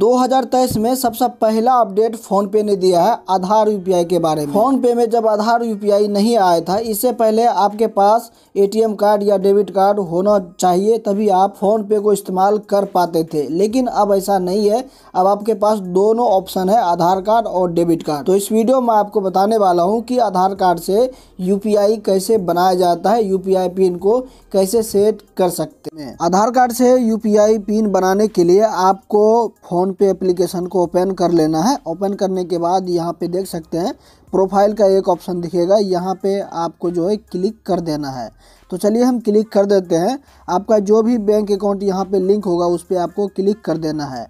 2023 में सबसे पहला अपडेट फोन पे ने दिया है आधार यूपीआई के बारे में फोन पे में जब आधार यूपीआई नहीं आया था इससे पहले आपके पास एटीएम कार्ड या डेबिट कार्ड होना चाहिए तभी आप फोन पे को इस्तेमाल कर पाते थे लेकिन अब ऐसा नहीं है अब आपके पास दोनों ऑप्शन है आधार कार्ड और डेबिट कार्ड तो इस वीडियो में आपको बताने वाला हूँ कि आधार कार्ड से यू कैसे बनाया जाता है यू पिन को कैसे सेट कर सकते हैं आधार कार्ड से यू पिन बनाने के लिए आपको फोन फ़ोन पे एप्लीकेशन को ओपन कर लेना है ओपन करने के बाद यहाँ पे देख सकते हैं प्रोफाइल का एक ऑप्शन दिखेगा यहाँ पे आपको जो है क्लिक कर देना है तो चलिए हम क्लिक कर देते हैं आपका जो भी बैंक अकाउंट यहाँ पे लिंक होगा उस पर आपको क्लिक कर देना है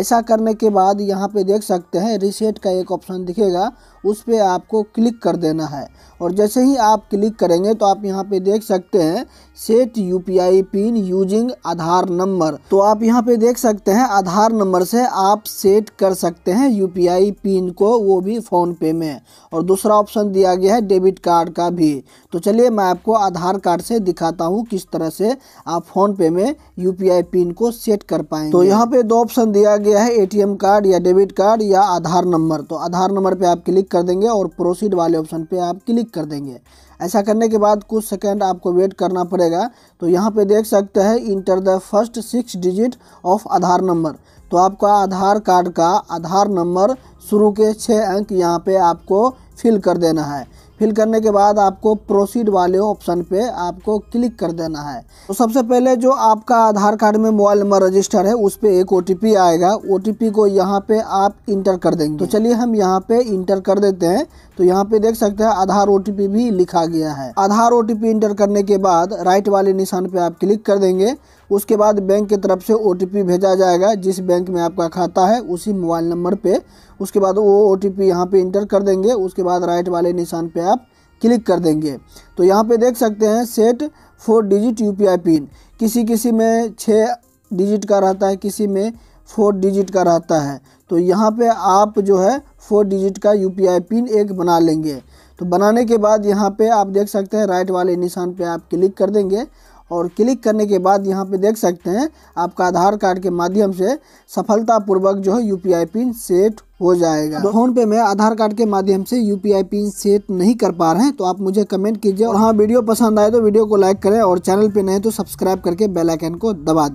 ऐसा करने के बाद यहाँ पे देख सकते हैं रिसेट का एक ऑप्शन दिखेगा उस पर आपको क्लिक कर देना है और जैसे ही आप क्लिक करेंगे तो आप यहाँ पे देख सकते हैं set U PIN using Aadhaar number तो आप यहाँ पे देख सकते हैं आधार नंबर से आप सेट कर सकते हैं यू पिन को वो भी फ़ोनपे में और दूसरा ऑप्शन दिया गया है डेबिट कार्ड का भी तो चलिए मैं आपको आधार कार्ड से दिखाता हूँ किस तरह से आप फोन पे में यूपीआई पिन को सेट कर पाएंगे तो यहाँ पे दो ऑप्शन दिया गया है एटीएम कार्ड या डेबिट कार्ड या आधार नंबर तो आधार नंबर पे आप क्लिक कर देंगे और प्रोसीड वाले ऑप्शन पे आप क्लिक कर देंगे ऐसा करने के बाद कुछ सेकंड आपको वेट करना पड़ेगा तो यहाँ पे देख सकते हैं enter the first six digit of Aadhaar number तो आपका आधार कार्ड का आधार नंबर शुरू के छः अंक यहाँ पे आपको फिल कर देना है फिल करने के बाद आपको प्रोसीड वाले ऑप्शन पे आपको क्लिक कर देना है तो सबसे पहले जो आपका आधार कार्ड में मोबाइल नंबर रजिस्टर है उस पर एक ओ आएगा ओ को यहाँ पे आप इंटर कर देंगे तो चलिए हम यहाँ पे इंटर कर देते हैं तो यहाँ पे देख सकते हैं आधार ओ भी लिखा गया है आधार ओ इंटर करने के बाद राइट वाले निशान पर आप क्लिक कर देंगे उसके बाद बैंक की तरफ से ओ भेजा जाएगा जिस बैंक में आपका खाता है उसी मोबाइल नंबर पर उसके बाद वो ओ टी पी यहाँ पर इंटर कर देंगे उसके बाद राइट वाले निशान पर आप क्लिक कर देंगे तो यहाँ पे देख सकते हैं set four digit UPI PIN किसी किसी में छः डिजिट का रहता है किसी में फोर डिजिट का रहता है तो यहाँ पे आप जो है फोर डिजिट का यूपीआई पिन एक बना लेंगे तो बनाने के बाद यहाँ पे आप देख सकते हैं राइट वाले निशान पे आप क्लिक कर देंगे और क्लिक करने के बाद यहाँ पे देख सकते हैं आपका आधार कार्ड के माध्यम से सफलतापूर्वक जो है यूपीआई पिन सेट हो जाएगा तो फोन पे में आधार कार्ड के माध्यम से यूपीआई पिन सेट नहीं कर पा रहे हैं तो आप मुझे कमेंट कीजिए और हाँ वीडियो पसंद आए तो वीडियो को लाइक करें और चैनल पर नए तो सब्सक्राइब करके बेलाइकन को दबा दें